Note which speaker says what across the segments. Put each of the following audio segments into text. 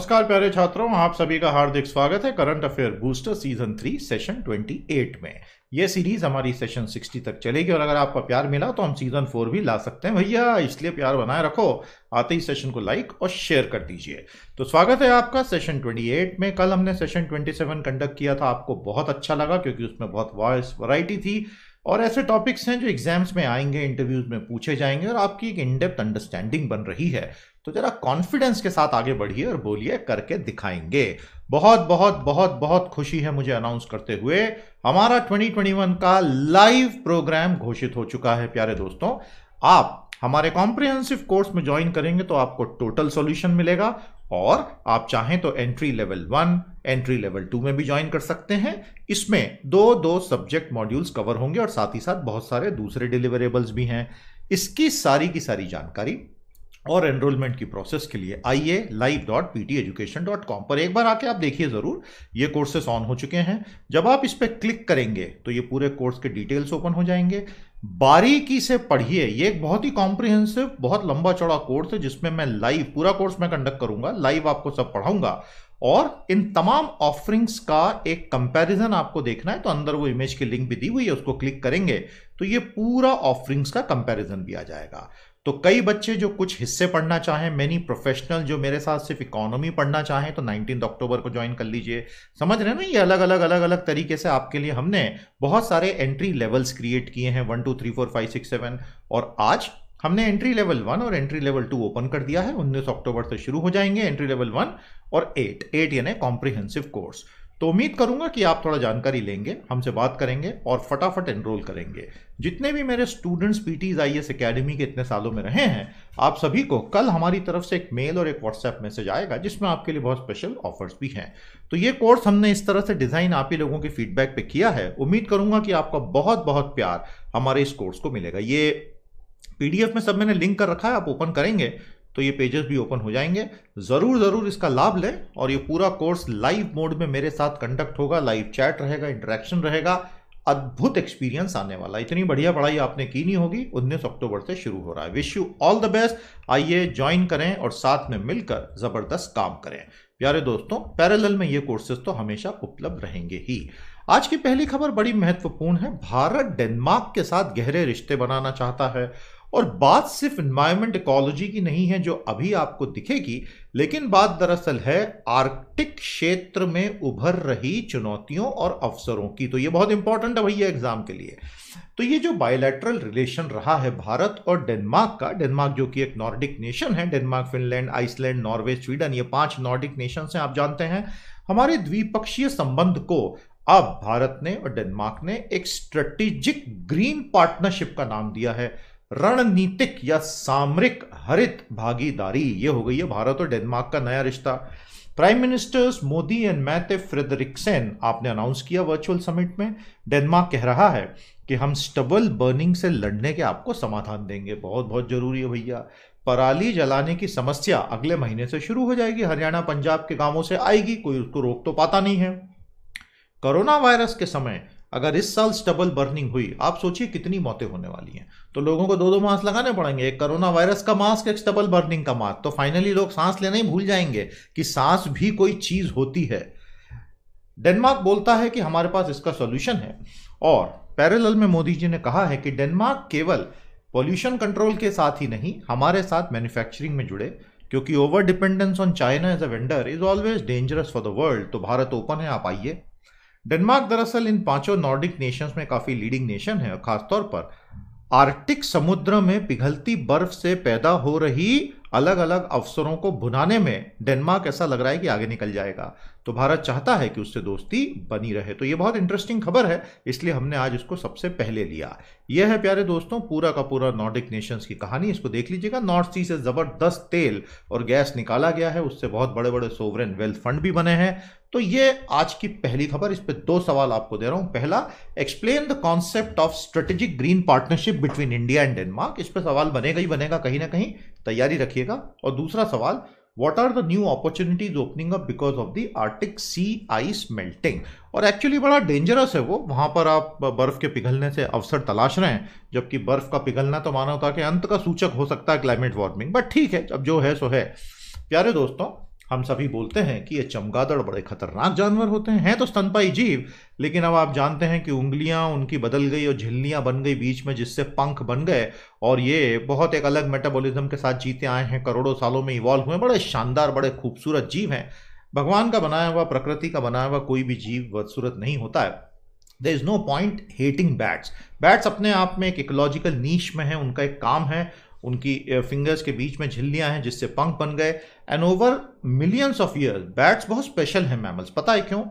Speaker 1: नमस्कार प्यारे छात्रों आप सभी का हार्दिक स्वागत है current affair booster season three session 28 में यह सीरीज हमारी सेशन 60 तक चलेगी और अगर आपका प्यार मिला तो हम सीजन फोर भी ला सकते हैं भैया इसलिए प्यार बनाए रखो आते ही सेशन को लाइक और शेयर कर दीजिए तो स्वागत है आपका सेशन 28 में कल हमने सेशन 27 कंडक्ट किया था आपको बहुत अच्छा लगा क्योंकि उसमें बहुत वॉइस वराइटी थी और ऐसे टॉपिक्स हैं जो एग्जाम्स में आएंगे इंटरव्यूज में पूछे जाएंगे और आपकी एक इनडेप्थ अंडरस्टैंडिंग बन रही है तो जरा कॉन्फिडेंस के साथ आगे बढ़िए और बोलिए करके दिखाएंगे बहुत बहुत बहुत बहुत खुशी है मुझे अनाउंस करते हुए हमारा 2021 का लाइव प्रोग्राम घोषित हो चुका है प्यारे दोस्तों आप हमारे कॉम्प्रिहेंसिव कोर्स में ज्वाइन करेंगे तो आपको टोटल सॉल्यूशन मिलेगा और आप चाहें तो entry level one entry level two में भी ज्वाइन कर सकते हैं इसमें दो दो सब्जेक्ट मॉड्यूल्स कवर होंगे और साथ ही साथ बहुत सारे दूसरे डिलीवरेबल्स भी हैं इसकी सारी की सारी जानकारी और एनरोलमेंट की प्रोसेस के लिए आइए live dot P T education dot com पर एक बार आके आप देखिए ज़रूर ये कोर्सेस ऑन हो चुके हैं जब आप इस पर क्लिक करेंगे तो ये पूरे कोर्स के डिटेल्स ओपन हो जाएंगे बारीकी से पढ़िए ये एक बहुत ही कॉम्प्रिहेंसिव बहुत लंबा चौड़ा कोर्स है जिसमें मैं लाइव पूरा कोर्स मैं कंडक्ट करूंगा लाइव आपको सब पढ़ाऊंगा और इन तमाम ऑफरिंग्स का एक कंपैरिजन आपको देखना है तो अंदर वो इमेज की लिंक भी दी हुई है उसको क्लिक करेंगे तो ये पूरा ऑफरिंग्स का कंपैरिजन भी आ जाएगा तो कई बच्चे जो कुछ हिस्से पढ़ना चाहें मैनी प्रोफेशनल जो मेरे साथ सिर्फ इकोनॉमी पढ़ना चाहें तो नाइनटीन अक्टूबर को ज्वाइन कर लीजिए समझ रहे हैं ना ये अलग अलग अलग अलग तरीके से आपके लिए हमने बहुत सारे एंट्री लेवल्स क्रिएट किए हैं one two three four five six seven और आज हमने एंट्री लेवल वन और एंट्री लेवल टू ओपन कर दिया है उन्नीस अक्टूबर से शुरू हो जाएंगे एंट्री लेवल वन और एट एट यानी कॉम्प्रिहेंसिव कोर्स तो उम्मीद करूंगा कि आप थोड़ा जानकारी लेंगे हमसे बात करेंगे और फटाफट एनरोल करेंगे जितने भी मेरे students PT's IAS academy के इतने सालों में रहे हैं आप सभी को कल हमारी तरफ से एक मेल और एक व्हाट्सएप मैसेज आएगा जिसमें आपके लिए बहुत स्पेशल ऑफर्स भी हैं तो ये कोर्स हमने इस तरह से डिज़ाइन आप ही लोगों के फीडबैक पे किया है उम्मीद करूंगा कि आपका बहुत बहुत प्यार हमारे इस कोर्स को मिलेगा ये पीडीएफ में सब मैंने लिंक कर रखा है आप ओपन करेंगे तो ये पेजेस भी ओपन हो जाएंगे ज़रूर ज़रूर इसका लाभ लें और ये पूरा कोर्स लाइव मोड में मेरे साथ कंडक्ट होगा लाइव चैट रहेगा इंटरेक्शन रहेगा अद्भुत एक्सपीरियंस आने वाला इतनी बढ़िया पढ़ाई आपने की नहीं होगी उन्नीस अक्टूबर से शुरू हो रहा है wish you all the best आइए ज्वाइन करें और साथ में मिलकर ज़बरदस्त काम करें प्यारे दोस्तों पैरेलल में ये कोर्सेज तो हमेशा उपलब्ध रहेंगे ही आज की पहली खबर बड़ी महत्वपूर्ण है भारत डेनमार्क के साथ गहरे रिश्ते बनाना चाहता है और बात सिर्फ इन्वायरमेंट इकोलॉजी की नहीं है जो अभी आपको दिखेगी लेकिन बात दरअसल है आर्कटिक क्षेत्र में उभर रही चुनौतियों और अवसरों की तो ये बहुत इंपॉर्टेंट है भैया एग्जाम के लिए तो ये जो बायोलैटरल रिलेशन रहा है भारत और डेनमार्क का डेनमार्क जो कि एक नॉर्डिक नेशन है Denmark Finland Iceland Norway Sweden ये पांच नॉर्डिक नेशन हैं आप जानते हैं हमारे द्विपक्षीय संबंध को अब भारत ने और डेनमार्क ने एक स्ट्रेटेजिक ग्रीन पार्टनरशिप का नाम दिया है रणनीतिक या सामरिक हरित भागीदारी ये हो गई है भारत और डेनमार्क का नया रिश्ता prime ministers Modi and Mette Frederiksen आपने अनाउंस किया वर्चुअल समिट में डेनमार्क कह रहा है कि हम स्टबल बर्निंग से लड़ने के आपको समाधान देंगे बहुत बहुत जरूरी है भैया पराली जलाने की समस्या अगले महीने से शुरू हो जाएगी हरियाणा पंजाब के गांवों से आएगी कोई उसको रोक तो पाता नहीं है कोरोना वायरस के समय अगर इस साल स्टबल बर्निंग हुई आप सोचिए कितनी मौतें होने वाली हैं तो लोगों को दो दो मास्क लगाने पड़ेंगे एक कोरोना वायरस का मास्क एक स्टबल बर्निंग का मास्क तो फाइनली लोग सांस लेना ही भूल जाएंगे कि सांस भी कोई चीज़ होती है डेनमार्क बोलता है कि हमारे पास इसका सोल्यूशन है और पैरेलल में मोदी जी ने कहा है कि डेनमार्क केवल पॉल्यूशन कंट्रोल के साथ ही नहीं हमारे साथ मैन्युफैक्चरिंग में जुड़े क्योंकि over dependence on China as a vendor is always dangerous for the world तो भारत ओपन है आप आइए डेनमार्क दरअसल इन पांचों नॉर्डिक नेशंस में काफी लीडिंग नेशन है और खासतौर पर आर्टिक समुद्र में पिघलती बर्फ से पैदा हो रही अलग अलग अवसरों को भुनाने में डेनमार्क ऐसा लग रहा है कि आगे निकल जाएगा तो भारत चाहता है कि उससे दोस्ती बनी रहे तो ये बहुत इंटरेस्टिंग खबर है इसलिए हमने आज इसको सबसे पहले लिया यह है प्यारे दोस्तों पूरा का पूरा नॉर्डिक नेशंस की कहानी इसको देख लीजिएगा नॉर्थ सी से ज़बरदस्त तेल और गैस निकाला गया है उससे बहुत बड़े बड़े सोवरेन वेल्थ फंड भी बने हैं तो ये आज की पहली खबर इस पर दो सवाल आपको दे रहा हूं पहला explain the concept of strategic green partnership between India and Denmark इस पर सवाल बनेगा ही बनेगा कहीं ना कहीं तैयारी रखिएगा और दूसरा सवाल what are the new opportunities opening up because of the arctic sea ice melting और एक्चुअली बड़ा डेंजरस है वो वहां पर आप बर्फ़ के पिघलने से अवसर तलाश रहे हैं जबकि बर्फ़ का पिघलना तो है कि अंत का सूचक हो सकता है क्लाइमेट वार्मिंग बट ठीक है अब जो है सो है प्यारे दोस्तों हम सभी बोलते हैं कि ये चमगादड़ बड़े खतरनाक जानवर होते हैं हैं तो स्तनपाई जीव लेकिन अब आप जानते हैं कि उंगलियां उनकी बदल गई और झिल्लियां बन गई बीच में जिससे पंख बन गए और ये बहुत एक अलग मेटाबॉलिज्म के साथ जीते आए हैं करोड़ों सालों में इवॉल्व हुए बड़े शानदार बड़े खूबसूरत जीव हैं भगवान का बनाया हुआ प्रकृति का बनाया हुआ कोई भी जीव बदसूरत नहीं होता है there is no point hating bats bats अपने आप में एक इकोलॉजिकल नीच में है उनका एक काम है उनकी फिंगर्स के बीच में झिल्लियां हैं जिससे पंख बन गए and over millions of years bats बहुत स्पेशल हैं मैमल्स पता है क्यों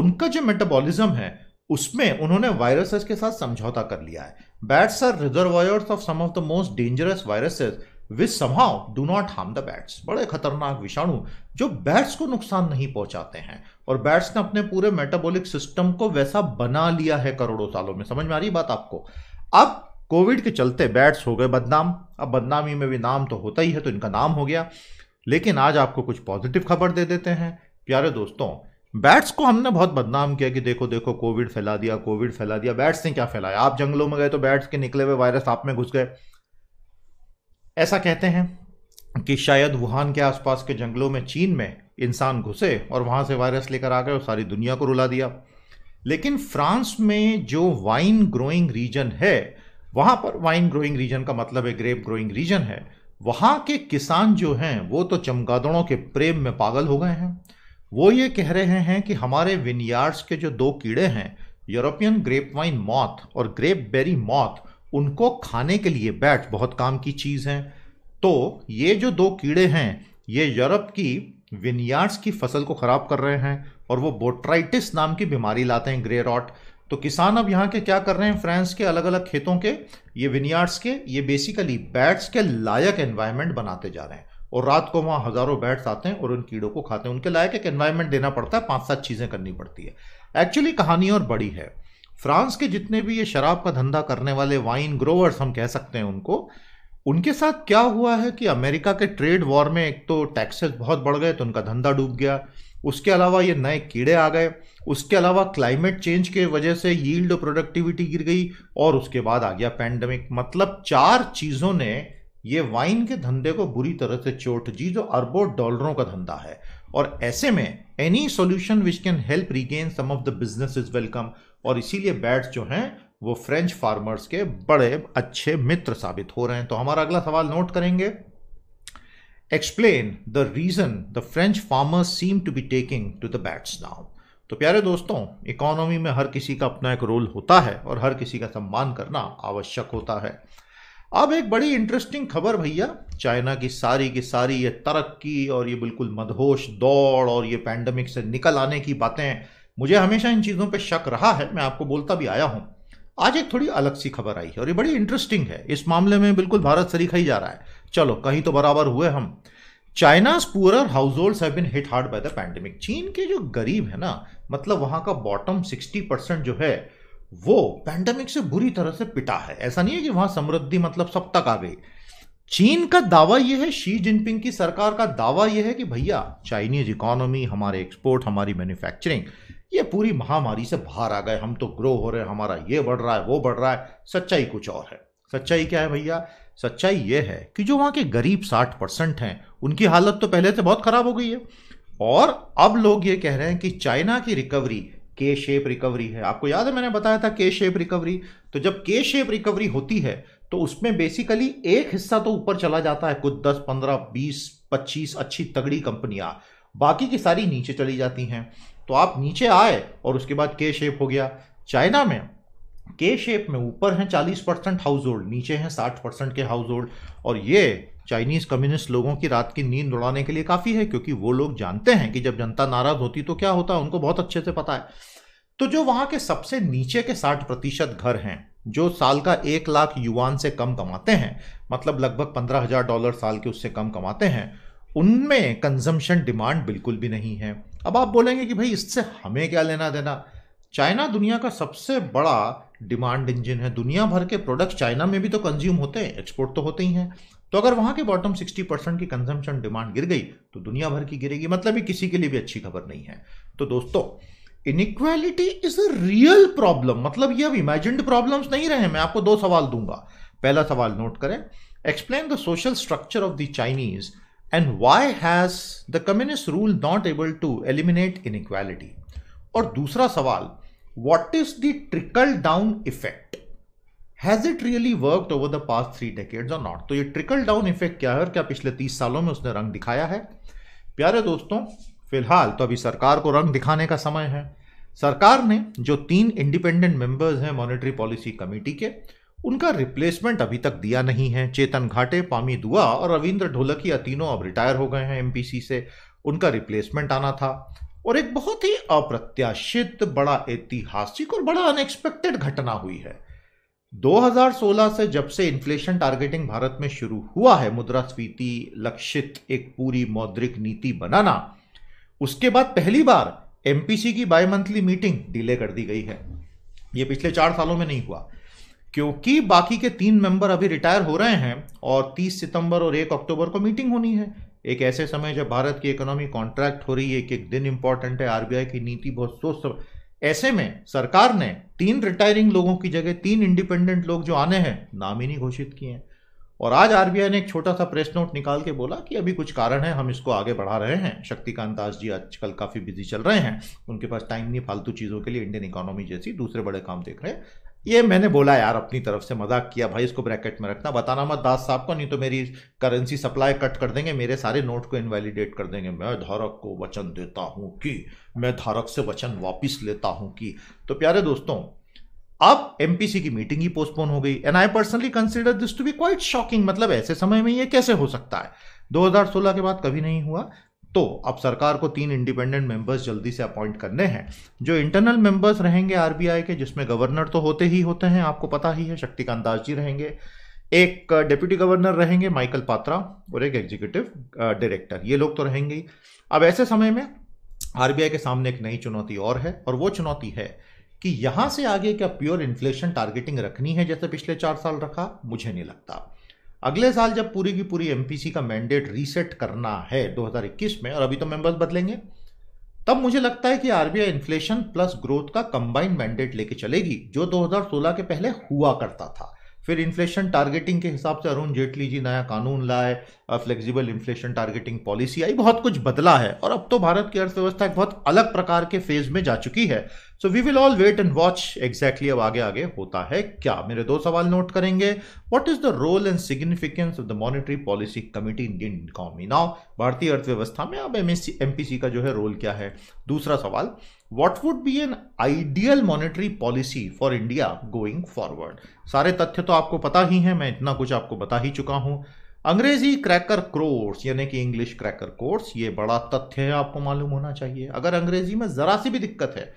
Speaker 1: उनका जो मेटाबॉलिज्म है उसमें उन्होंने वायरसेस के साथ समझौता कर लिया है bats are reservoirs of some of the most dangerous viruses which somehow do not harm the bats बड़े खतरनाक विषाणु जो बैट्स को नुकसान नहीं पहुंचाते हैं और बैट्स ने अपने पूरे मेटाबॉलिक सिस्टम को वैसा बना लिया है करोड़ों सालों में समझ में आ रही बात आपको अब कोविड के चलते बैट्स हो गए बदनाम अब बदनामी में भी नाम तो होता ही है तो इनका नाम हो गया लेकिन आज आपको कुछ पॉजिटिव खबर दे देते हैं प्यारे दोस्तों बैट्स को हमने बहुत बदनाम किया कि देखो देखो कोविड फैला दिया कोविड फैला दिया बैट्स ने क्या फैलाया आप जंगलों में गए तो बैट्स के निकले हुए वायरस आप में घुस गए ऐसा कहते हैं कि शायद वुहान के आसपास के जंगलों में चीन में इंसान घुसे और वहां से वायरस लेकर आ गए और सारी दुनिया को रुला दिया लेकिन फ्रांस में जो वाइन ग्रोइंग रीजन है वहाँ पर वाइन ग्रोइंग रीजन का मतलब है ग्रेप ग्रोइंग रीजन है वहाँ के किसान जो हैं वो तो चमगादड़ों के प्रेम में पागल हो गए हैं वो ये कह रहे हैं कि हमारे विनयार्ड्स के जो दो कीड़े हैं यूरोपियन ग्रेप वाइन मौत और ग्रेप बेरी मौत उनको खाने के लिए बैट बहुत काम की चीज़ हैं तो ये जो दो कीड़े हैं ये यूरोप की विनयार्ड्स की फसल को ख़राब कर रहे हैं और वो बोट्राइटिस नाम की बीमारी लाते हैं ग्रे रॉट तो किसान अब यहाँ के क्या कर रहे हैं फ्रांस के अलग अलग खेतों के ये विनियार्ड्स के ये बेसिकली बैट्स के लायक एनवायरमेंट बनाते जा रहे हैं और रात को वहाँ हज़ारों बैट्स आते हैं और उन कीड़ों को खाते हैं उनके लायक एक एनवायरमेंट देना पड़ता है पांच सात चीज़ें करनी पड़ती है एक्चुअली कहानी और बड़ी है फ्रांस के जितने भी ये शराब का धंधा करने वाले वाइन ग्रोवर्स हम कह सकते हैं उनको उनके साथ क्या हुआ है कि अमेरिका के ट्रेड वॉर में एक तो टैक्सेस बहुत बढ़ गए तो उनका धंधा डूब गया उसके अलावा ये नए कीड़े आ गए उसके अलावा क्लाइमेट चेंज के वजह से यील्ड प्रोडक्टिविटी गिर गई और उसके बाद आ गया पैंडमिक मतलब चार चीज़ों ने ये वाइन के धंधे को बुरी तरह से चोट जी जो अरबों डॉलरों का धंधा है और ऐसे में any solution which can help regain some of the business is welcome और इसीलिए बैट्स जो हैं वो फ्रेंच फार्मर्स के बड़े अच्छे मित्र साबित हो रहे हैं तो हमारा अगला सवाल नोट करेंगे explain the reason the French farmers seem to be taking to the bats now तो प्यारे दोस्तों इकोनॉमी में हर किसी का अपना एक रोल होता है और हर किसी का सम्मान करना आवश्यक होता है अब एक बड़ी इंटरेस्टिंग खबर भैया चाइना की सारी की सारी ये तरक्की और ये बिल्कुल मदहोश दौड़ और ये पैंडमिक से निकल आने की बातें मुझे हमेशा इन चीज़ों पर शक रहा है मैं आपको बोलता भी आया हूँ आज एक थोड़ी अलग सी खबर आई है और ये बड़ी इंटरेस्टिंग है इस मामले में बिल्कुल भारत सरीखा ही जा रहा है चलो कहीं तो बराबर हुए हम China's poor household have been hit hard by the चीन के जो गरीब है ना मतलब वहां का बॉटम सिक्सटी परसेंट जो है वो पैंडेमिक से बुरी तरह से पिटा है ऐसा नहीं है कि वहां समृद्धि मतलब सब तक आ गई चीन का दावा यह है शी जिनपिंग की सरकार का दावा यह है कि भैया चाइनीज इकोनॉमी हमारे एक्सपोर्ट हमारी मैन्युफैक्चरिंग ये पूरी महामारी से बाहर आ गए हम तो ग्रो हो रहे हैं हमारा ये बढ़ रहा है वो बढ़ रहा है सच्चाई कुछ और है सच्चाई क्या है भैया सच्चाई ये है कि जो वहाँ के गरीब साठ परसेंट हैं उनकी हालत तो पहले से बहुत ख़राब हो गई है और अब लोग ये कह रहे हैं कि चाइना की रिकवरी के शेप रिकवरी है आपको याद है मैंने बताया था के शेप रिकवरी तो जब के शेप रिकवरी होती है तो उसमें बेसिकली एक हिस्सा तो ऊपर चला जाता है कुछ दस पंद्रह बीस पच्चीस अच्छी तगड़ी कंपनियां बाकी की सारी नीचे चली जाती हैं तो आप नीचे आए और उसके बाद के शेप हो गया चाइना में के शेप में ऊपर हैं 40 परसेंट हाउस होल्ड नीचे हैं 60 परसेंट के हाउस होल्ड और ये चाइनीज़ कम्युनिस्ट लोगों की रात की नींद उड़ाने के लिए काफ़ी है क्योंकि वो लोग जानते हैं कि जब जनता नाराज़ होती तो क्या होता है उनको बहुत अच्छे से पता है तो जो वहाँ के सबसे नीचे के साठ प्रतिशत घर हैं जो साल का एक लाख युवान से कम कमाते हैं मतलब लगभग पंद्रह हज़ार डॉलर साल के उससे कम कमाते हैं उनमें कंजम्पशन डिमांड बिल्कुल भी नहीं है अब आप बोलेंगे कि भाई इससे हमें क्या लेना देना चाइना दुनिया का सबसे बड़ा डिमांड इंजन है दुनिया भर के प्रोडक्ट्स चाइना में भी तो कंज्यूम होते हैं एक्सपोर्ट तो होते ही हैं तो अगर वहाँ के बॉटम 60 परसेंट की कंजम्पशन डिमांड गिर गई तो दुनिया भर की गिरेगी मतलब ये किसी के लिए भी अच्छी खबर नहीं है तो दोस्तों inequality is a real problem मतलब ये अब इमेजिड प्रॉब्लम्स नहीं रहे मैं आपको दो सवाल दूंगा पहला सवाल नोट करें explain the social structure of the Chinese why has the communist rule not able to eliminate inequality और दूसरा सवाल what is the trickle down effect has it really work over the past three decades और not तो ये trickle down effect क्या है और क्या पिछले तीस सालों में उसने रंग दिखाया है प्यारे दोस्तों फिलहाल तो अभी सरकार को रंग दिखाने का समय है सरकार ने जो तीन इंडिपेंडेंट मेंबर्स हैं मॉनेटरी पॉलिसी कमेटी के उनका रिप्लेसमेंट अभी तक दिया नहीं है चेतन घाटे पामी दुआ और रविंद्र ढोलकिया तीनों अब रिटायर हो गए हैं एमपीसी से उनका रिप्लेसमेंट आना था और एक बहुत ही अप्रत्याशित बड़ा ऐतिहासिक और बड़ा अनएक्सपेक्टेड घटना हुई है 2016 से जब से इन्फ्लेशन टारगेटिंग भारत में शुरू हुआ है मुद्रास्फीति लक्षित एक पूरी मौद्रिक नीति बनाना उसके बाद पहली बार एमपीसी की बाय मंथली मीटिंग डिले कर दी गई है यह पिछले चार सालों में नहीं हुआ क्योंकि बाकी के तीन मेंबर अभी रिटायर हो रहे हैं और 30 सितंबर और 1 अक्टूबर को मीटिंग होनी है एक ऐसे समय जब भारत की इकोनॉमी कॉन्ट्रैक्ट हो रही है एक एक दिन इंपॉर्टेंट है आरबीआई की नीति बहुत सोच सब ऐसे में सरकार ने तीन रिटायरिंग लोगों की जगह तीन इंडिपेंडेंट लोग जो आने हैं नाम ही नहीं घोषित किए हैं और आज आरबीआई ने एक छोटा सा प्रेस नोट निकाल के बोला कि अभी कुछ कारण है हम इसको आगे बढ़ा रहे हैं शक्तिकांत दास जी आजकल काफ़ी बिजी चल रहे हैं उनके पास टाइम नहीं फालतू चीज़ों के लिए इंडियन इकोनॉमी जैसी दूसरे बड़े काम देख रहे हैं ये मैंने बोला यार अपनी तरफ से मजाक किया भाई इसको ब्रैकेट में रखना बताना मत दास साहब को नहीं तो मेरी करेंसी सप्लाई कट कर देंगे मेरे सारे नोट को इनवैलिडेट कर देंगे मैं धारक को वचन देता हूं कि मैं धारक से वचन वापस लेता हूं कि तो प्यारे दोस्तों अब एमपीसी की मीटिंग ही पोस्टपोन हो गई and I personally consider this to be quite shocking मतलब ऐसे समय में ये कैसे हो सकता है 2016 के बाद कभी नहीं हुआ तो अब सरकार को तीन इंडिपेंडेंट मेंबर्स जल्दी से अपॉइंट करने हैं जो इंटरनल मेंबर्स रहेंगे आरबीआई के जिसमें गवर्नर तो होते ही होते हैं आपको पता ही है शक्तिकांत दास जी रहेंगे एक डिप्यूटी गवर्नर रहेंगे माइकल पात्रा और एक एग्जीक्यूटिव डायरेक्टर ये लोग तो रहेंगे ही अब ऐसे समय में आरबीआई के सामने एक नई चुनौती और है और वो चुनौती है कि यहां से आगे क्या प्योर इन्फ्लेशन टारगेटिंग रखनी है जैसे पिछले चार साल रखा मुझे नहीं लगता अगले साल जब पूरी की पूरी एमपीसी का मैंडेट रीसेट करना है 2021 में और अभी तो मेंबर्स बदलेंगे तब मुझे लगता है कि आरबीआई इन्फ्लेशन प्लस ग्रोथ का कंबाइंड मैंडेट लेके चलेगी जो 2016 के पहले हुआ करता था फिर इन्फ्लेशन टारगेटिंग के हिसाब से अरुण जेटली जी नया कानून लाए फ्लेक्सिबल इन्फ्लेशन टारगेटिंग पॉलिसी आई बहुत कुछ बदला है और अब तो भारत की अर्थव्यवस्था एक बहुत अलग प्रकार के फेज में जा चुकी है so we will all wait and watch exactly अब आगे आगे होता है क्या मेरे दो सवाल नोट करेंगे what is the role and significance of the monetary policy committee in Indian economy now भारतीय अर्थव्यवस्था में अब एम एमपीसी का जो है रोल क्या है दूसरा सवाल what would be an ideal monetary policy for India going forward सारे तथ्य तो आपको पता ही है मैं इतना कुछ आपको बता ही चुका हूं अंग्रेजी क्रैकर कोर्स यानी कि इंग्लिश क्रैकर कोर्स ये बड़ा तथ्य है आपको मालूम होना चाहिए अगर अंग्रेजी में जरा सी भी दिक्कत है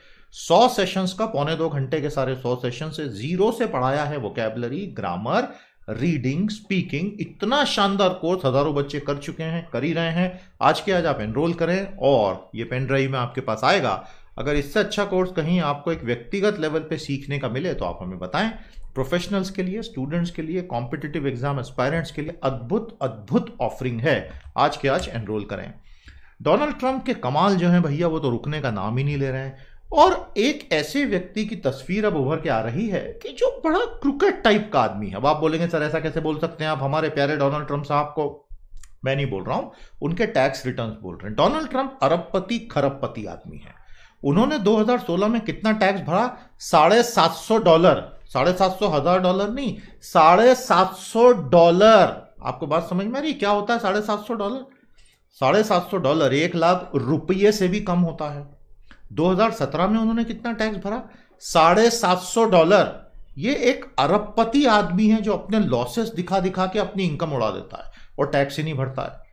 Speaker 1: सौ सेशंस का पौने दो घंटे के सारे सौ सेशन से जीरो से पढ़ाया है वोकेबलरी ग्रामर रीडिंग स्पीकिंग इतना शानदार कोर्स हजारों बच्चे कर चुके हैं कर ही रहे हैं आज के आज आप एनरोल करें और ये पेन ड्राइव में आपके पास आएगा अगर इससे अच्छा कोर्स कहीं आपको एक व्यक्तिगत लेवल पे सीखने का मिले तो आप हमें बताएं प्रोफेशनल्स के लिए स्टूडेंट्स के लिए कॉम्पिटिटिव एग्जाम एस्पायरेंट्स के लिए अद्भुत अद्भुत ऑफरिंग है आज के आज एनरोल करें डोनाल्ड ट्रंप के कमाल जो है भैया वो तो रुकने का नाम ही नहीं ले रहे हैं और एक ऐसे व्यक्ति की तस्वीर अब उभर के आ रही है कि जो बड़ा क्रिकेट टाइप का आदमी है अब आप बोलेंगे सर ऐसा कैसे बोल सकते हैं आप हमारे प्यारे डोनाल्ड ट्रंप साहब को मैं नहीं बोल रहा हूं उनके टैक्स रिटर्न बोल रहे हैं डोनाल्ड ट्रंप अरबपति खरबपति आदमी है उन्होंने 2016 में कितना टैक्स भरा साढ़े सात सौ डॉलर साढ़े सात सौ हजार डॉलर नहीं साढ़े सात सौ डॉलर आपको बात समझ में आ रही क्या होता है साढ़े सात सौ डॉलर साढ़े सात सौ डॉलर एक लाख रुपये से भी कम होता है 2017 में उन्होंने कितना टैक्स भरा साढ़े सात सौ डॉलर ये एक अरबपति आदमी है जो अपने लॉसेस दिखा दिखा के अपनी इनकम उड़ा देता है और टैक्स ही नहीं भरता है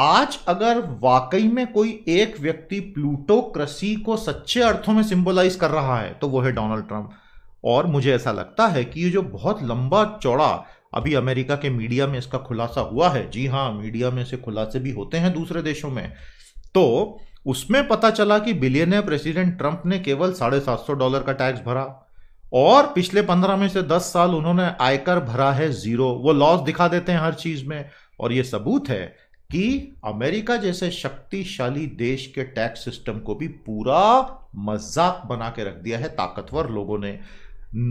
Speaker 1: आज अगर वाकई में कोई एक व्यक्ति प्लूटोक्रेसी को सच्चे अर्थों में सिंबलाइज कर रहा है तो वो है डोनाल्ड ट्रंप और मुझे ऐसा लगता है कि ये जो बहुत लंबा चौड़ा अभी अमेरिका के मीडिया में इसका खुलासा हुआ है जी हाँ मीडिया में से खुलासे भी होते हैं दूसरे देशों में तो उसमें पता चला कि बिलियनर प्रेसिडेंट ट्रंप ने केवल साढ़े सात सौ डॉलर का टैक्स भरा और पिछले पंद्रह में से दस साल उन्होंने आयकर भरा है जीरो वो लॉस दिखा देते हैं हर चीज में और ये सबूत है कि अमेरिका जैसे शक्तिशाली देश के टैक्स सिस्टम को भी पूरा मजाक बना के रख दिया है ताकतवर लोगों ने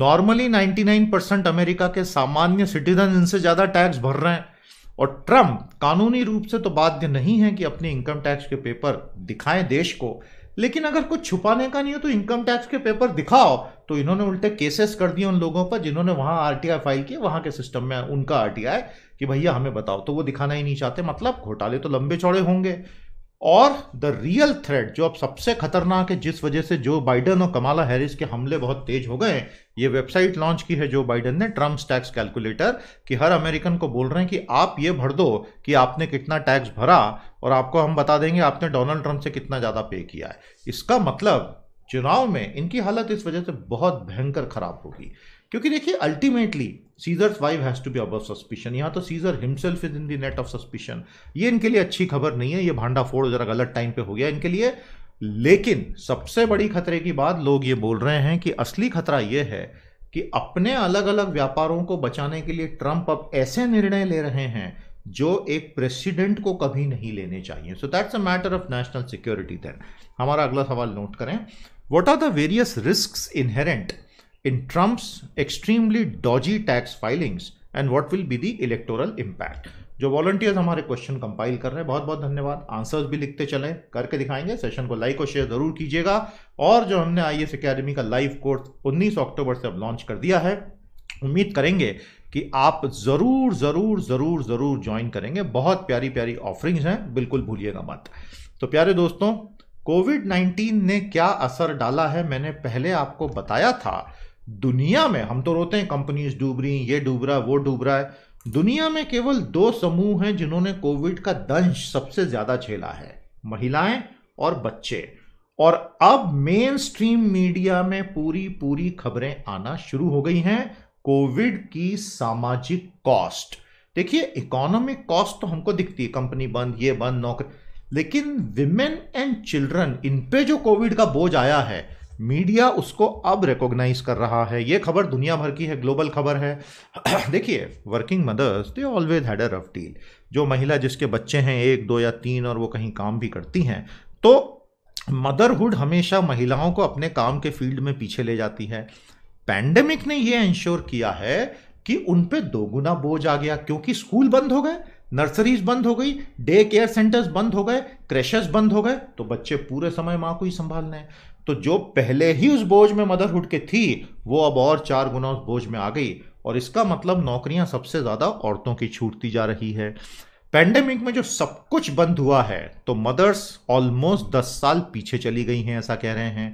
Speaker 1: नॉर्मली 99 परसेंट अमेरिका के सामान्य सिटीजन इनसे ज्यादा टैक्स भर रहे हैं और ट्रंप कानूनी रूप से तो बाध्य नहीं है कि अपने इनकम टैक्स के पेपर दिखाएं देश को लेकिन अगर कुछ छुपाने का नहीं हो तो इनकम टैक्स के पेपर दिखाओ तो इन्होंने उल्टे केसेस कर दिए उन लोगों पर जिन्होंने वहां आरटीआई फाइल किए वहां के सिस्टम में उनका आरटीआई कि भैया हमें बताओ तो वो दिखाना ही नहीं चाहते मतलब घोटाले तो लंबे चौड़े होंगे और द रियल थ्रेड जो अब सबसे खतरनाक है जिस वजह से जो बाइडन और कमाला हैरिस के हमले बहुत तेज हो गए ये वेबसाइट लॉन्च की है जो बाइडन ने ट्रम्प टैक्स कैलकुलेटर कि हर अमेरिकन को बोल रहे हैं कि आप ये भर दो कि आपने कितना टैक्स भरा और आपको हम बता देंगे आपने डोनाल्ड ट्रंप से कितना ज़्यादा पे किया है इसका मतलब चुनाव में इनकी हालत इस वजह से बहुत भयंकर खराब होगी क्योंकि देखिए ultimately Caesar's wife has to be above suspicion यहाँ तो Caesar himself is in the net of suspicion ये इनके लिए अच्छी खबर नहीं है ये भांडा फोड़ जरा गलत टाइम पे हो गया इनके लिए लेकिन सबसे बड़ी खतरे की बात लोग ये बोल रहे हैं कि असली खतरा ये है कि अपने अलग अलग व्यापारों को बचाने के लिए ट्रंप अब ऐसे निर्णय ले रहे हैं जो एक प्रेसिडेंट को कभी नहीं लेने चाहिए so that's a matter of national security then हमारा अगला सवाल नोट करें What are the various risks inherent in Trump's extremely dodgy tax filings and what will be the electoral impact? जो वॉलंटियर्स हमारे क्वेश्चन कंपाइल कर रहे हैं बहुत बहुत धन्यवाद आंसर्स भी लिखते चले करके दिखाएंगे सेशन को लाइक और शेयर जरूर कीजिएगा और जो हमने आई एस अकेडमी का लाइव कोर्स 19 अक्टूबर से अब लॉन्च कर दिया है उम्मीद करेंगे कि आप ज़रूर ज़रूर ज़रूर ज़रूर ज्वाइन करेंगे बहुत प्यारी प्यारी ऑफरिंग्स हैं बिल्कुल भूलिएगा मत तो प्यारे दोस्तों कोविड 19 ने क्या असर डाला है मैंने पहले आपको बताया था दुनिया में हम तो रोते हैं कंपनीज डूब रही ये डूब रहा वो डूब रहा है दुनिया में केवल दो समूह हैं जिन्होंने कोविड का दंश सबसे ज्यादा झेला है महिलाएं और बच्चे और अब मेन स्ट्रीम मीडिया में पूरी पूरी खबरें आना शुरू हो गई हैं कोविड की सामाजिक कॉस्ट देखिए इकोनॉमिक कॉस्ट तो हमको दिखती है कंपनी बंद ये बंद नौकरी लेकिन विमेन एंड चिल्ड्रन इन पे जो कोविड का बोझ आया है मीडिया उसको अब रिकॉग्नाइज कर रहा है ये खबर दुनिया भर की है ग्लोबल खबर है देखिए working mothers they always had a rough deal जो महिला जिसके बच्चे हैं एक दो या तीन और वो कहीं काम भी करती हैं तो मदरहुड हमेशा महिलाओं को अपने काम के फील्ड में पीछे ले जाती है पैंडेमिक ने ये इंश्योर किया है कि उन दोगुना बोझ आ गया क्योंकि स्कूल बंद हो गए नर्सरीज बंद हो गई डे केयर सेंटर्स बंद हो गए क्रेशर्स बंद हो गए तो बच्चे पूरे समय माँ को ही संभालने हैं तो जो पहले ही उस बोझ में मदरहुड के थी वो अब और चार गुना उस बोझ में आ गई और इसका मतलब नौकरियां सबसे ज़्यादा औरतों की छूटती जा रही है पैंडेमिक में जो सब कुछ बंद हुआ है तो मदर्स ऑलमोस्ट दस साल पीछे चली गई हैं ऐसा कह रहे हैं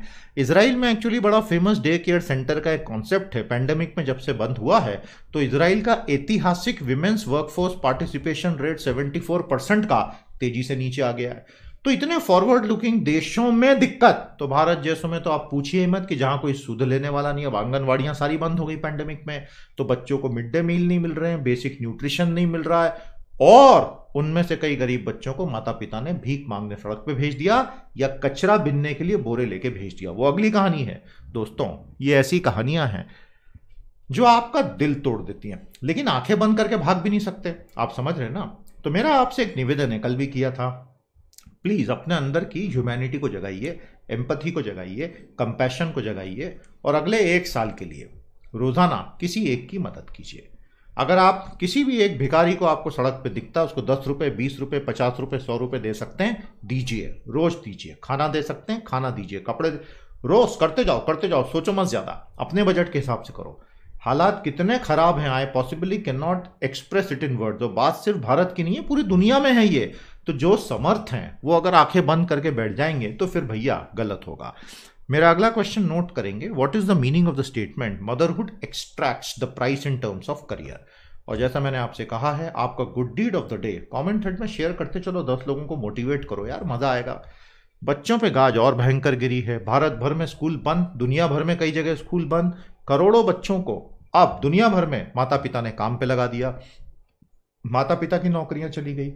Speaker 1: इसराइल में एक्चुअली बड़ा फेमस डे केयर सेंटर का एक कॉन्सेप्ट है पैंडेमिक में जब से बंद हुआ है तो इसराइल का ऐतिहासिक women's workforce participation rate 74 percent का तेजी से नीचे आ गया है तो इतने फॉरवर्ड लुकिंग देशों में दिक्कत तो भारत जैसों में तो आप पूछिए मत कि जहां कोई सुध लेने वाला नहीं अब आंगनवाड़ियां सारी बंद हो गई पैंडेमिक में तो बच्चों को मिड डे मील नहीं मिल रहे हैं बेसिक न्यूट्रिशन नहीं मिल रहा है और उनमें से कई गरीब बच्चों को माता पिता ने भीख मांगने सड़क पर भेज दिया या कचरा बिनने के लिए बोरे लेके भेज दिया वो अगली कहानी है दोस्तों ये ऐसी कहानियां हैं जो आपका दिल तोड़ देती हैं लेकिन आंखें बंद करके भाग भी नहीं सकते आप समझ रहे ना तो मेरा आपसे एक निवेदन है कल भी किया था प्लीज़ अपने अंदर की ह्यूमैनिटी को जगाइए एम्पथी को जगाइए कंपैशन को जगाइए और अगले एक साल के लिए रोज़ाना किसी एक की मदद कीजिए अगर आप किसी भी एक भिखारी को आपको सड़क पे दिखता है उसको दस रुपये बीस रुपये पचास रुपये सौ रुपये दे सकते हैं दीजिए रोज दीजिए खाना दे सकते हैं खाना दीजिए कपड़े रोज करते जाओ करते जाओ सोचो मत ज़्यादा अपने बजट के हिसाब से करो हालात कितने खराब हैं I possibly can not express it in word जो बात सिर्फ भारत की नहीं है पूरी दुनिया में है ये तो जो समर्थ हैं वो अगर आंखें बंद करके बैठ जाएंगे तो फिर भैया गलत होगा मेरा अगला क्वेश्चन नोट करेंगे what is the meaning of the statement motherhood extracts the price in terms of career और जैसा मैंने आपसे कहा है आपका good deed of the day comment thread में शेयर करते चलो दस लोगों को मोटिवेट करो यार मजा आएगा बच्चों पे गाज और भयंकर गिरी है भारत भर में स्कूल बंद दुनिया भर में कई जगह स्कूल बंद करोड़ों बच्चों को अब दुनिया भर में माता पिता ने काम पे लगा दिया माता पिता की नौकरियां चली गई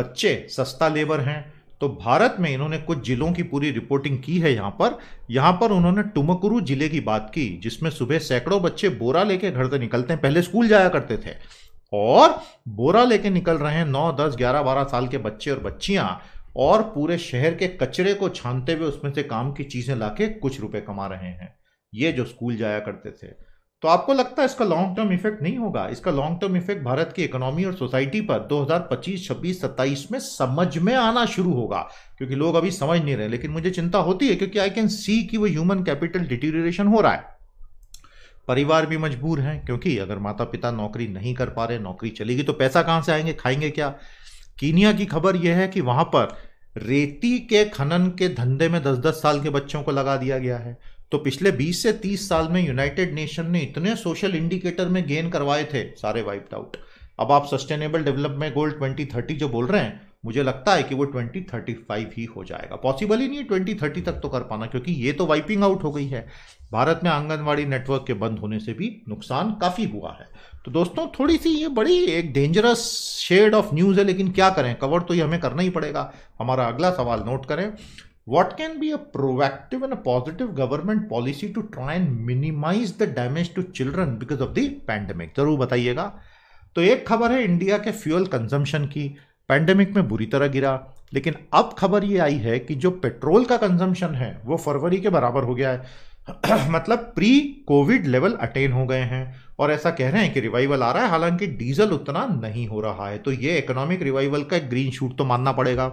Speaker 1: बच्चे सस्ता लेबर हैं तो भारत में इन्होंने कुछ जिलों की पूरी रिपोर्टिंग की है यहाँ पर यहाँ पर उन्होंने टुमकुरु जिले की बात की जिसमें सुबह सैकड़ों बच्चे बोरा लेके घर से निकलते हैं पहले स्कूल जाया करते थे और बोरा लेके निकल रहे हैं नौ दस ग्यारह बारह साल के बच्चे और बच्चियां और पूरे शहर के कचरे को छानते हुए उसमें से काम की चीजें ला कुछ रुपए कमा रहे हैं ये जो स्कूल जाया करते थे तो आपको लगता है इसका लॉन्ग टर्म इफेक्ट नहीं होगा इसका लॉन्ग टर्म इफेक्ट भारत की इकोनॉमी और सोसाइटी पर 2025, 26, 27 में समझ में आना शुरू होगा क्योंकि लोग अभी समझ नहीं रहे लेकिन मुझे चिंता होती है क्योंकि आई कैन सी कि वो ह्यूमन कैपिटल डिटीरियरेशन हो रहा है परिवार भी मजबूर हैं क्योंकि अगर माता पिता नौकरी नहीं कर पा रहे नौकरी चलेगी तो पैसा कहाँ से आएंगे खाएंगे क्या कीनिया की खबर यह है कि वहां पर रेती के खनन के धंधे में दस दस साल के बच्चों को लगा दिया गया है तो पिछले 20 से 30 साल में यूनाइटेड नेशन ने इतने सोशल इंडिकेटर में गेन करवाए थे सारे वाइप्ड आउट अब आप सस्टेनेबल डेवलपमेंट गोल 2030 जो बोल रहे हैं मुझे लगता है कि वो 2035 ही हो जाएगा पॉसिबल ही नहीं है 2030 तक तो कर पाना क्योंकि ये तो वाइपिंग आउट हो गई है भारत में आंगनवाड़ी नेटवर्क के बंद होने से भी नुकसान काफ़ी हुआ है तो दोस्तों थोड़ी सी ये बड़ी एक डेंजरस शेड ऑफ न्यूज़ है लेकिन क्या करें कवर तो ये हमें करना ही पड़ेगा हमारा अगला सवाल नोट करें What can be a proactive and a positive government policy to try and minimize the damage to children because of the pandemic? जरूर बताइएगा तो एक खबर है इंडिया के फ्यूल कंजम्पशन की पैंडेमिक में बुरी तरह गिरा लेकिन अब खबर ये आई है कि जो पेट्रोल का कंजम्पशन है वो फरवरी के बराबर हो गया है मतलब प्री कोविड लेवल अटेन हो गए हैं और ऐसा कह रहे हैं कि रिवाइवल आ रहा है हालांकि डीजल उतना नहीं हो रहा है तो ये इकोनॉमिक रिवाइवल का एक ग्रीन शूट तो मानना पड़ेगा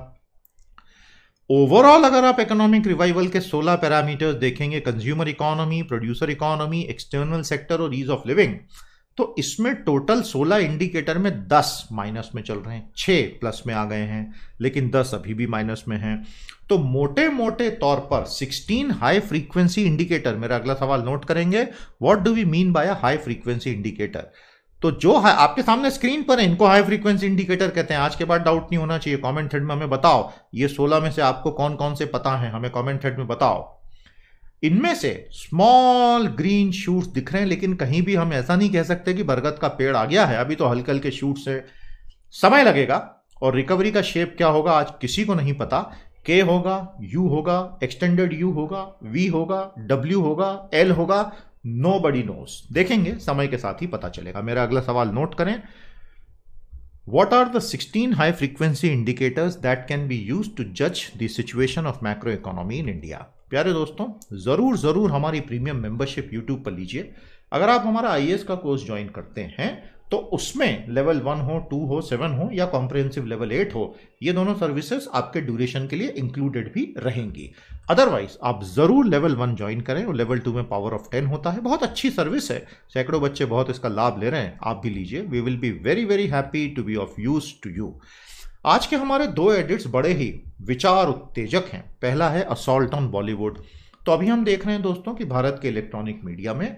Speaker 1: ओवरऑल अगर आप इकोनॉमिक रिवाइवल के 16 पैरामीटर्स देखेंगे consumer economy producer economy external sector और ईज ऑफ लिविंग तो इसमें टोटल 16 इंडिकेटर में 10 माइनस में चल रहे हैं 6 प्लस में आ गए हैं लेकिन 10 अभी भी माइनस में हैं तो मोटे मोटे तौर पर 16 हाई फ्रीक्वेंसी इंडिकेटर मेरा अगला सवाल नोट करेंगे what do we mean by a high frequency indicator तो जो है आपके सामने स्क्रीन पर है इनको हाई फ्रीक्वेंसी इंडिकेटर कहते हैं आज के बाद डाउट नहीं होना चाहिए कमेंट थ्रेड में हमें बताओ ये 16 में से आपको कौन कौन से पता है हमें कमेंट थ्रेड में बताओ इनमें से स्मॉल ग्रीन शूट्स दिख रहे हैं लेकिन कहीं भी हम ऐसा नहीं कह सकते कि बरगद का पेड़ आ गया है अभी तो हल्के हल्के शूट से समय लगेगा और रिकवरी का शेप क्या होगा आज किसी को नहीं पता के होगा यू होगा एक्सटेंडेड यू होगा वी होगा डब्ल्यू होगा एल होगा नो बडी नोस देखेंगे समय के साथ ही पता चलेगा मेरा अगला सवाल नोट करें what are the sixteen high frequency indicators that can be use to जज the situation of micro economy in India प्यारे दोस्तों ज़रूर ज़रूर हमारी प्रीमियम मेंबरशिप यूट्यूब पर लीजिए अगर आप हमारा आई का कोर्स ज्वाइन करते हैं तो उसमें लेवल वन हो टू हो सेवन हो या कॉम्प्रिहेंसिव लेवल एट हो ये दोनों सर्विसेज आपके ड्यूरेशन के लिए इंक्लूडेड भी रहेंगी अदरवाइज आप ज़रूर लेवल वन ज्वाइन करें और लेवल टू में पावर ऑफ टेन होता है बहुत अच्छी सर्विस है सैकड़ों बच्चे बहुत इसका लाभ ले रहे हैं आप भी लीजिए we will be very very happy to be of use to you आज के हमारे दो एडिट्स बड़े ही विचार उत्तेजक हैं पहला है असॉल्ट ऑन बॉलीवुड तो अभी हम देख रहे हैं दोस्तों कि भारत के इलेक्ट्रॉनिक मीडिया में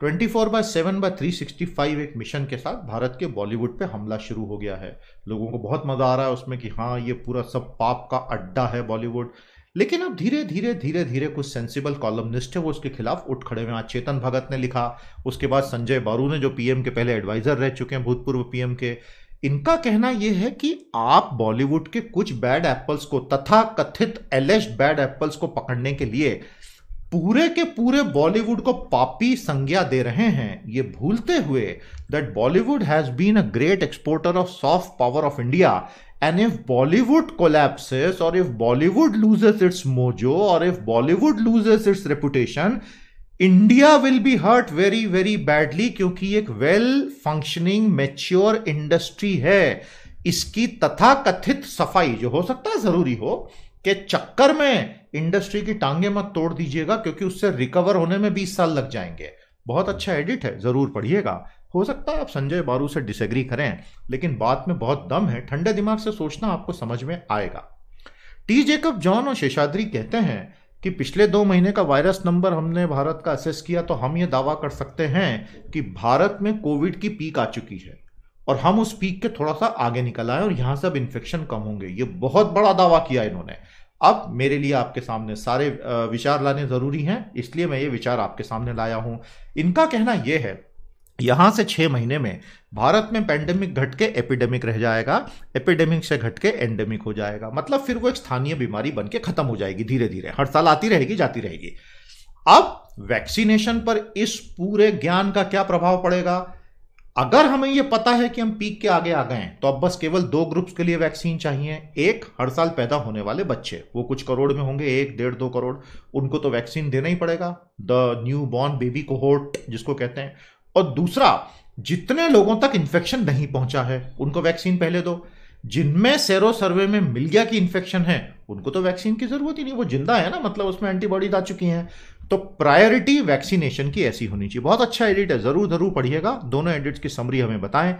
Speaker 1: twenty four by seven by three sixty five एक मिशन के साथ भारत के बॉलीवुड पे हमला शुरू हो गया है लोगों को बहुत मज़ा आ रहा है उसमें कि हाँ ये पूरा सब पाप का अड्डा है बॉलीवुड लेकिन अब धीरे धीरे धीरे धीरे कुछ सेंसिबल कॉलमनिस्ट है वो उसके खिलाफ उठ खड़े हुए हैं चेतन भगत ने लिखा उसके बाद संजय बारू ने जो पीएम के पहले एडवाइजर रह चुके हैं भूतपूर्व पीएम के इनका कहना यह है कि आप बॉलीवुड के कुछ बैड एप्पल्स को तथा कथित एलेस्ट बैड एप्पल्स को पकड़ने के लिए पूरे के पूरे बॉलीवुड को पापी संज्ञा दे रहे हैं ये भूलते हुए that Bollywood has been a great exporter of soft power of India and if Bollywood collapses और if Bollywood loses its mojo और if Bollywood loses its reputation India will be hurt very very badly क्योंकि एक well functioning mature industry है इसकी तथाकथित सफाई जो हो सकता है जरूरी हो के चक्कर में इंडस्ट्री की टांगे मत तोड़ दीजिएगा क्योंकि उससे रिकवर होने में बीस साल लग जाएंगे बहुत अच्छा एडिट है ज़रूर पढ़िएगा हो सकता है आप संजय बारू से डिसएग्री करें लेकिन बात में बहुत दम है ठंडे दिमाग से सोचना आपको समझ में आएगा टी जेकब जॉन और शेषाद्री कहते हैं कि पिछले दो महीने का वायरस नंबर हमने भारत का असेस किया तो हम ये दावा कर सकते हैं कि भारत में कोविड की पीक आ चुकी है और हम उस पीक के थोड़ा सा आगे निकल आए और यहां से अब इन्फेक्शन कम होंगे ये बहुत बड़ा दावा किया इन्होंने अब मेरे लिए आपके सामने सारे विचार लाने ज़रूरी हैं इसलिए मैं ये विचार आपके सामने लाया हूं इनका कहना यह है यहां से छः महीने में भारत में पैंडेमिक घट के एपिडेमिक रह जाएगा एपिडेमिक से घट के एंडेमिक हो जाएगा मतलब फिर वो एक स्थानीय बीमारी बन के खत्म हो जाएगी धीरे धीरे हर साल आती रहेगी जाती रहेगी अब वैक्सीनेशन पर इस पूरे ज्ञान का क्या प्रभाव पड़ेगा अगर हमें यह पता है कि हम पीक के आगे आ गए हैं तो अब बस केवल दो ग्रुप्स के लिए वैक्सीन चाहिए एक हर साल पैदा होने वाले बच्चे वो कुछ करोड़ में होंगे एक डेढ़ दो करोड़ उनको तो वैक्सीन देना ही पड़ेगा the new born baby cohort जिसको कहते हैं और दूसरा जितने लोगों तक इन्फेक्शन नहीं पहुंचा है उनको वैक्सीन पहले दो जिनमें सेरो सर्वे में मिल गया कि इन्फेक्शन है उनको तो वैक्सीन की जरूरत ही नहीं वो जिंदा है ना मतलब उसमें एंटीबॉडीज आ चुकी हैं तो प्रायोरिटी वैक्सीनेशन की ऐसी होनी चाहिए बहुत अच्छा एडिट है जरूर जरूर पढ़िएगा दोनों एडिट्स की समरी हमें बताएं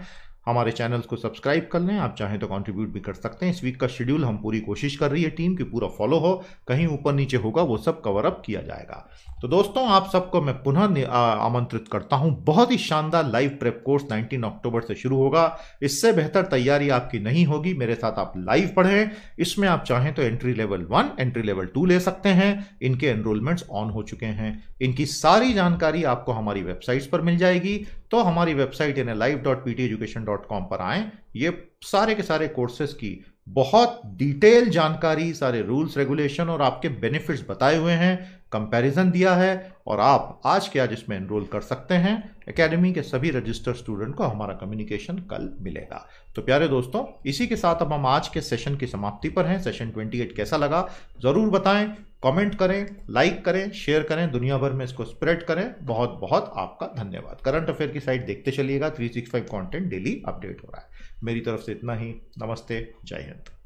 Speaker 1: हमारे चैनल्स को सब्सक्राइब कर लें आप चाहें तो कंट्रीब्यूट भी कर सकते हैं इस वीक का शेड्यूल हम पूरी कोशिश कर रही है टीम की पूरा फॉलो हो कहीं ऊपर नीचे होगा वो सब कवर अप किया जाएगा तो दोस्तों आप सबको मैं पुनः आमंत्रित करता हूं बहुत ही शानदार लाइव प्रेप कोर्स 19 अक्टूबर से शुरू होगा इससे बेहतर तैयारी आपकी नहीं होगी मेरे साथ आप लाइव पढ़ें इसमें आप चाहें तो entry level one entry level two ले सकते हैं इनके एनरोलमेंट्स ऑन हो चुके हैं इनकी सारी जानकारी आपको हमारी वेबसाइट्स पर मिल जाएगी तो हमारी वेबसाइट यानी live dot P T education dot com पर आए ये सारे के सारे कोर्सेज की बहुत डिटेल जानकारी सारे रूल्स रेगुलेशन और आपके बेनिफिट्स बताए हुए हैं कंपैरिजन दिया है और आप आज के आज इसमें एनरोल कर सकते हैं एकेडमी के सभी रजिस्टर स्टूडेंट को हमारा कम्युनिकेशन कल मिलेगा तो प्यारे दोस्तों इसी के साथ अब हम आज के सेशन की समाप्ति पर हैं सेशन 28 कैसा लगा ज़रूर बताएं कमेंट करें लाइक करें शेयर करें दुनिया भर में इसको स्प्रेड करें बहुत बहुत आपका धन्यवाद करंट अफेयर की साइट देखते चलिएगा थ्री सिक्स डेली अपडेट हो रहा है मेरी तरफ से इतना ही नमस्ते जय हिंद